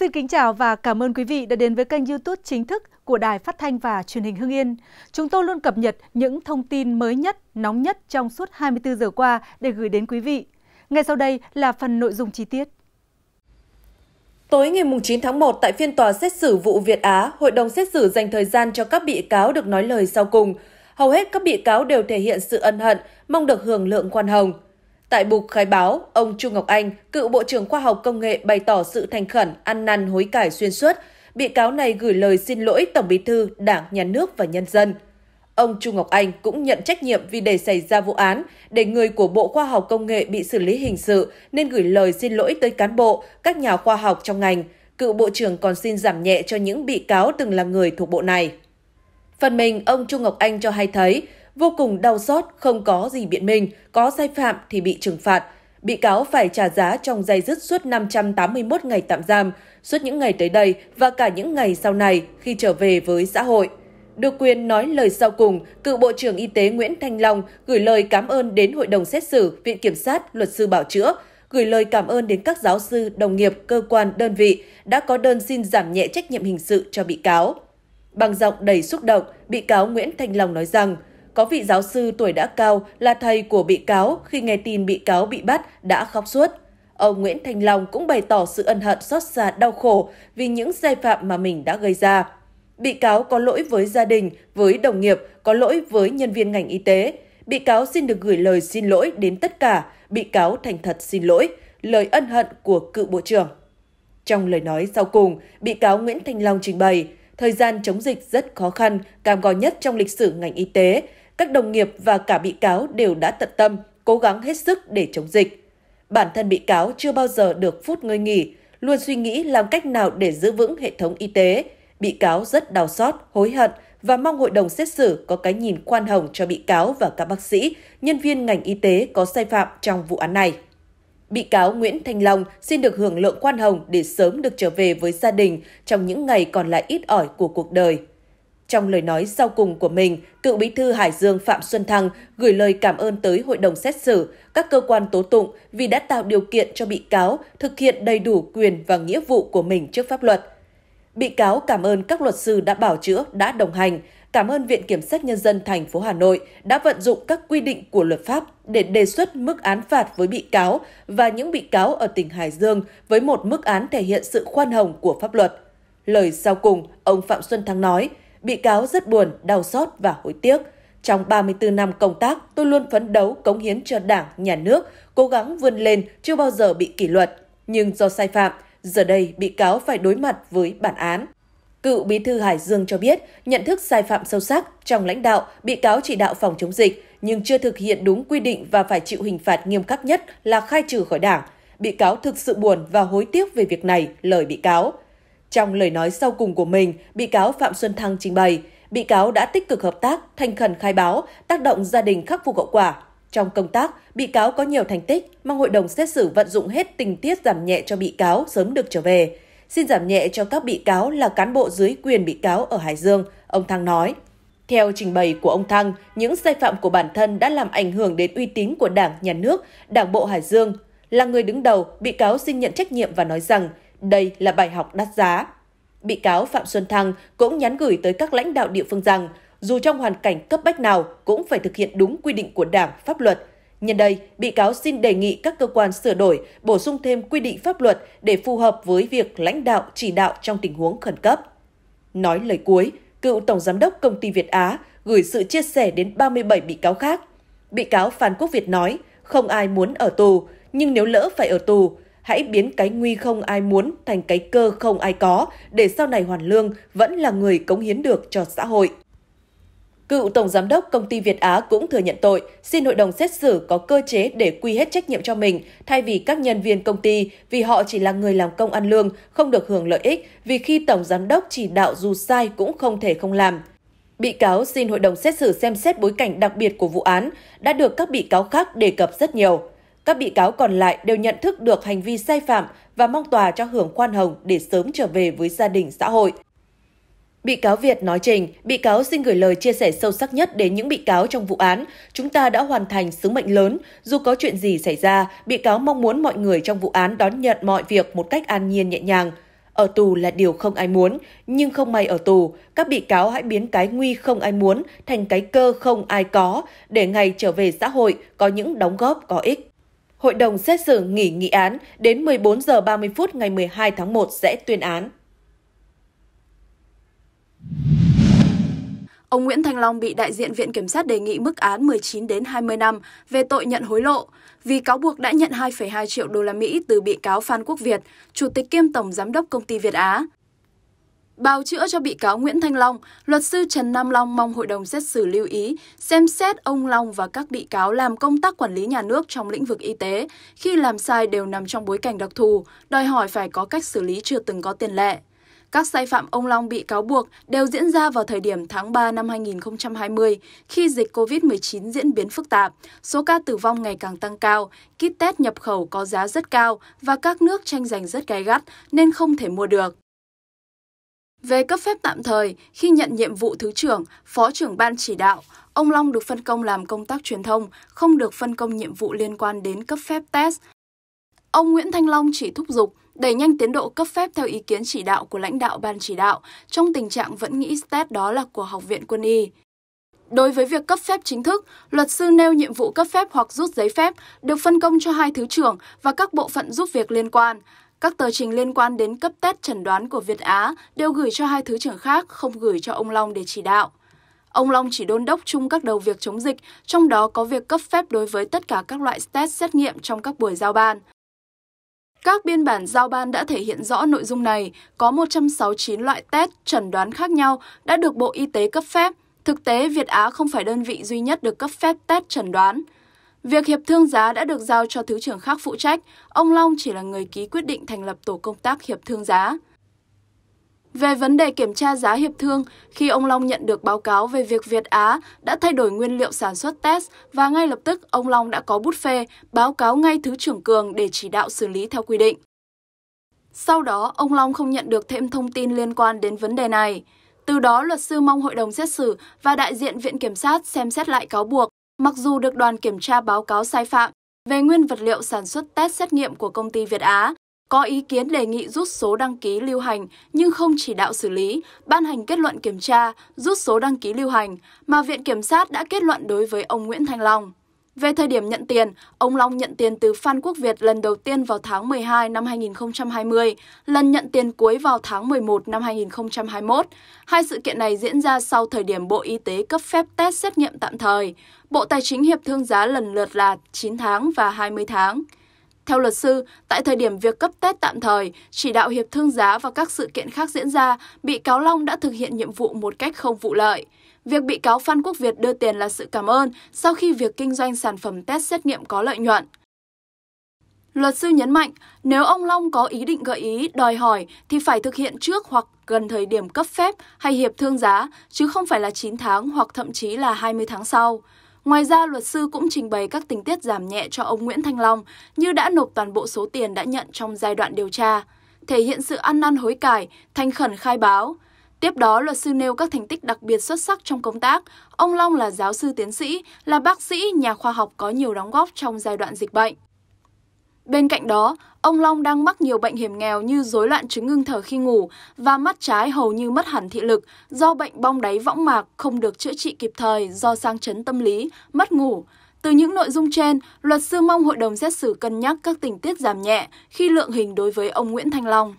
Xin kính chào và cảm ơn quý vị đã đến với kênh YouTube chính thức của Đài Phát thanh và Truyền hình Hưng Yên. Chúng tôi luôn cập nhật những thông tin mới nhất, nóng nhất trong suốt 24 giờ qua để gửi đến quý vị. Ngay sau đây là phần nội dung chi tiết. Tối ngày 9 tháng 1, tại phiên tòa xét xử vụ Việt Á, Hội đồng xét xử dành thời gian cho các bị cáo được nói lời sau cùng. Hầu hết các bị cáo đều thể hiện sự ân hận, mong được hưởng lượng khoan hồng. Tại bục khai báo, ông Trung Ngọc Anh, cựu Bộ trưởng Khoa học Công nghệ bày tỏ sự thành khẩn, ăn năn hối cải xuyên suốt. Bị cáo này gửi lời xin lỗi Tổng Bí thư, Đảng, Nhà nước và nhân dân. Ông Trung Ngọc Anh cũng nhận trách nhiệm vì để xảy ra vụ án, để người của Bộ Khoa học Công nghệ bị xử lý hình sự nên gửi lời xin lỗi tới cán bộ, các nhà khoa học trong ngành. Cựu Bộ trưởng còn xin giảm nhẹ cho những bị cáo từng là người thuộc bộ này. Phần mình, ông Trung Ngọc Anh cho hay thấy, vô cùng đau xót, không có gì biện minh, có sai phạm thì bị trừng phạt. Bị cáo phải trả giá trong dây dứt suốt 581 ngày tạm giam, suốt những ngày tới đây và cả những ngày sau này khi trở về với xã hội. Được quyền nói lời sau cùng, cựu Bộ trưởng Y tế Nguyễn Thanh Long gửi lời cảm ơn đến Hội đồng xét xử, Viện Kiểm sát, Luật sư Bảo Chữa, gửi lời cảm ơn đến các giáo sư, đồng nghiệp, cơ quan, đơn vị đã có đơn xin giảm nhẹ trách nhiệm hình sự cho bị cáo. Bằng giọng đầy xúc động, bị cáo Nguyễn Thanh Long nói rằng – có vị giáo sư tuổi đã cao là thầy của bị cáo khi nghe tin bị cáo bị bắt đã khóc suốt. Ông Nguyễn Thành Long cũng bày tỏ sự ân hận xót xa đau khổ vì những sai phạm mà mình đã gây ra. Bị cáo có lỗi với gia đình, với đồng nghiệp, có lỗi với nhân viên ngành y tế. Bị cáo xin được gửi lời xin lỗi đến tất cả. Bị cáo thành thật xin lỗi, lời ân hận của cựu Bộ trưởng. Trong lời nói sau cùng, bị cáo Nguyễn Thành Long trình bày, thời gian chống dịch rất khó khăn, cam go nhất trong lịch sử ngành y tế các đồng nghiệp và cả bị cáo đều đã tận tâm, cố gắng hết sức để chống dịch. Bản thân bị cáo chưa bao giờ được phút ngơi nghỉ, luôn suy nghĩ làm cách nào để giữ vững hệ thống y tế. Bị cáo rất đau xót, hối hận và mong hội đồng xét xử có cái nhìn khoan hồng cho bị cáo và các bác sĩ, nhân viên ngành y tế có sai phạm trong vụ án này. Bị cáo Nguyễn Thanh Long xin được hưởng lượng khoan hồng để sớm được trở về với gia đình trong những ngày còn lại ít ỏi của cuộc đời. Trong lời nói sau cùng của mình, cựu bí thư Hải Dương Phạm Xuân Thăng gửi lời cảm ơn tới hội đồng xét xử, các cơ quan tố tụng vì đã tạo điều kiện cho bị cáo thực hiện đầy đủ quyền và nghĩa vụ của mình trước pháp luật. Bị cáo cảm ơn các luật sư đã bảo chữa, đã đồng hành, cảm ơn Viện Kiểm sát Nhân dân thành phố Hà Nội đã vận dụng các quy định của luật pháp để đề xuất mức án phạt với bị cáo và những bị cáo ở tỉnh Hải Dương với một mức án thể hiện sự khoan hồng của pháp luật. Lời sau cùng, ông Phạm Xuân Thăng nói, bị cáo rất buồn, đau xót và hối tiếc. Trong 34 năm công tác, tôi luôn phấn đấu cống hiến cho Đảng, nhà nước, cố gắng vươn lên, chưa bao giờ bị kỷ luật. Nhưng do sai phạm, giờ đây bị cáo phải đối mặt với bản án. Cựu Bí thư Hải Dương cho biết, nhận thức sai phạm sâu sắc trong lãnh đạo, bị cáo chỉ đạo phòng chống dịch, nhưng chưa thực hiện đúng quy định và phải chịu hình phạt nghiêm khắc nhất là khai trừ khỏi đảng. Bị cáo thực sự buồn và hối tiếc về việc này, lời bị cáo. Trong lời nói sau cùng của mình, bị cáo Phạm Xuân Thăng trình bày, bị cáo đã tích cực hợp tác, thành khẩn khai báo, tác động gia đình khắc phục hậu quả. Trong công tác, bị cáo có nhiều thành tích, mong hội đồng xét xử vận dụng hết tình tiết giảm nhẹ cho bị cáo sớm được trở về. Xin giảm nhẹ cho các bị cáo là cán bộ dưới quyền bị cáo ở Hải Dương, ông Thăng nói. Theo trình bày của ông Thăng, những sai phạm của bản thân đã làm ảnh hưởng đến uy tín của Đảng, Nhà nước, Đảng bộ Hải Dương. Là người đứng đầu, bị cáo xin nhận trách nhiệm và nói rằng đây là bài học đắt giá. Bị cáo Phạm Xuân Thăng cũng nhắn gửi tới các lãnh đạo địa phương rằng, dù trong hoàn cảnh cấp bách nào cũng phải thực hiện đúng quy định của Đảng, pháp luật. Nhân đây, bị cáo xin đề nghị các cơ quan sửa đổi, bổ sung thêm quy định pháp luật để phù hợp với việc lãnh đạo chỉ đạo trong tình huống khẩn cấp. Nói lời cuối, cựu Tổng Giám đốc Công ty Việt Á gửi sự chia sẻ đến 37 bị cáo khác. Bị cáo Phan Quốc Việt nói, không ai muốn ở tù, nhưng nếu lỡ phải ở tù, hãy biến cái nguy không ai muốn thành cái cơ không ai có để sau này Hoàn Lương vẫn là người cống hiến được cho xã hội. Cựu Tổng Giám đốc Công ty Việt Á cũng thừa nhận tội, xin hội đồng xét xử có cơ chế để quy hết trách nhiệm cho mình, thay vì các nhân viên công ty, vì họ chỉ là người làm công ăn lương, không được hưởng lợi ích, vì khi Tổng Giám đốc chỉ đạo dù sai cũng không thể không làm. Bị cáo xin hội đồng xét xử xem xét bối cảnh đặc biệt của vụ án, đã được các bị cáo khác đề cập rất nhiều. Các bị cáo còn lại đều nhận thức được hành vi sai phạm và mong tòa cho hưởng khoan hồng để sớm trở về với gia đình xã hội. Bị cáo Việt nói trình, bị cáo xin gửi lời chia sẻ sâu sắc nhất đến những bị cáo trong vụ án. Chúng ta đã hoàn thành sứ mệnh lớn. Dù có chuyện gì xảy ra, bị cáo mong muốn mọi người trong vụ án đón nhận mọi việc một cách an nhiên nhẹ nhàng. Ở tù là điều không ai muốn, nhưng không may ở tù, các bị cáo hãy biến cái nguy không ai muốn thành cái cơ không ai có, để ngày trở về xã hội có những đóng góp có ích hội đồng xét xử nghỉ nghị án đến 14 giờ 30 phút ngày 12 tháng 1 sẽ tuyên án. Ông Nguyễn Thành Long bị đại diện Viện Kiểm sát đề nghị mức án 19 đến 20 năm về tội nhận hối lộ, vì cáo buộc đã nhận 2,2 triệu đô la Mỹ từ bị cáo Phan Quốc Việt, chủ tịch kiêm tổng giám đốc công ty Việt Á. Bào chữa cho bị cáo Nguyễn Thanh Long, luật sư Trần Nam Long mong hội đồng xét xử lưu ý xem xét ông Long và các bị cáo làm công tác quản lý nhà nước trong lĩnh vực y tế khi làm sai đều nằm trong bối cảnh đặc thù, đòi hỏi phải có cách xử lý chưa từng có tiền lệ. Các sai phạm ông Long bị cáo buộc đều diễn ra vào thời điểm tháng 3 năm 2020, khi dịch COVID-19 diễn biến phức tạp, số ca tử vong ngày càng tăng cao, kit test nhập khẩu có giá rất cao và các nước tranh giành rất gay gắt nên không thể mua được. Về cấp phép tạm thời, khi nhận nhiệm vụ thứ trưởng, phó trưởng ban chỉ đạo, ông Long được phân công làm công tác truyền thông, không được phân công nhiệm vụ liên quan đến cấp phép test. Ông Nguyễn Thanh Long chỉ thúc giục đẩy nhanh tiến độ cấp phép theo ý kiến chỉ đạo của lãnh đạo ban chỉ đạo, trong tình trạng vẫn nghĩ test đó là của Học viện Quân y. Đối với việc cấp phép chính thức, luật sư nêu nhiệm vụ cấp phép hoặc rút giấy phép được phân công cho hai thứ trưởng và các bộ phận giúp việc liên quan. Các tờ trình liên quan đến cấp test chẩn đoán của Việt Á đều gửi cho hai thứ trưởng khác, không gửi cho ông Long để chỉ đạo. Ông Long chỉ đôn đốc chung các đầu việc chống dịch, trong đó có việc cấp phép đối với tất cả các loại test xét nghiệm trong các buổi giao ban. Các biên bản giao ban đã thể hiện rõ nội dung này, có 169 loại test chẩn đoán khác nhau đã được Bộ Y tế cấp phép. Thực tế, Việt Á không phải đơn vị duy nhất được cấp phép test chẩn đoán. Việc hiệp thương giá đã được giao cho Thứ trưởng khác phụ trách, ông Long chỉ là người ký quyết định thành lập tổ công tác hiệp thương giá. Về vấn đề kiểm tra giá hiệp thương, khi ông Long nhận được báo cáo về việc Việt Á đã thay đổi nguyên liệu sản xuất test và ngay lập tức ông Long đã có bút phê báo cáo ngay Thứ trưởng Cường để chỉ đạo xử lý theo quy định. Sau đó, ông Long không nhận được thêm thông tin liên quan đến vấn đề này. Từ đó, luật sư mong hội đồng xét xử và đại diện Viện Kiểm sát xem xét lại cáo buộc Mặc dù được đoàn kiểm tra báo cáo sai phạm về nguyên vật liệu sản xuất test xét nghiệm của công ty Việt Á, có ý kiến đề nghị rút số đăng ký lưu hành nhưng không chỉ đạo xử lý, ban hành kết luận kiểm tra, rút số đăng ký lưu hành mà Viện Kiểm sát đã kết luận đối với ông Nguyễn Thanh Long. Về thời điểm nhận tiền, ông Long nhận tiền từ Phan Quốc Việt lần đầu tiên vào tháng 12 năm 2020, lần nhận tiền cuối vào tháng 11 năm 2021. Hai sự kiện này diễn ra sau thời điểm Bộ Y tế cấp phép test xét nghiệm tạm thời. Bộ Tài chính hiệp thương giá lần lượt là 9 tháng và 20 tháng. Theo luật sư, tại thời điểm việc cấp test tạm thời, chỉ đạo hiệp thương giá và các sự kiện khác diễn ra, bị cáo Long đã thực hiện nhiệm vụ một cách không vụ lợi. Việc bị cáo Phan Quốc Việt đưa tiền là sự cảm ơn sau khi việc kinh doanh sản phẩm test xét nghiệm có lợi nhuận. Luật sư nhấn mạnh, nếu ông Long có ý định gợi ý, đòi hỏi thì phải thực hiện trước hoặc gần thời điểm cấp phép hay hiệp thương giá, chứ không phải là 9 tháng hoặc thậm chí là 20 tháng sau. Ngoài ra, luật sư cũng trình bày các tình tiết giảm nhẹ cho ông Nguyễn Thanh Long như đã nộp toàn bộ số tiền đã nhận trong giai đoạn điều tra, thể hiện sự ăn năn hối cải, thành khẩn khai báo – Tiếp đó, luật sư nêu các thành tích đặc biệt xuất sắc trong công tác. Ông Long là giáo sư tiến sĩ, là bác sĩ, nhà khoa học có nhiều đóng góp trong giai đoạn dịch bệnh. Bên cạnh đó, ông Long đang mắc nhiều bệnh hiểm nghèo như rối loạn chứng ngưng thở khi ngủ và mắt trái hầu như mất hẳn thị lực do bệnh bong đáy võng mạc không được chữa trị kịp thời do sang chấn tâm lý, mất ngủ. Từ những nội dung trên, luật sư mong hội đồng xét xử cân nhắc các tình tiết giảm nhẹ khi lượng hình đối với ông Nguyễn Thanh Long.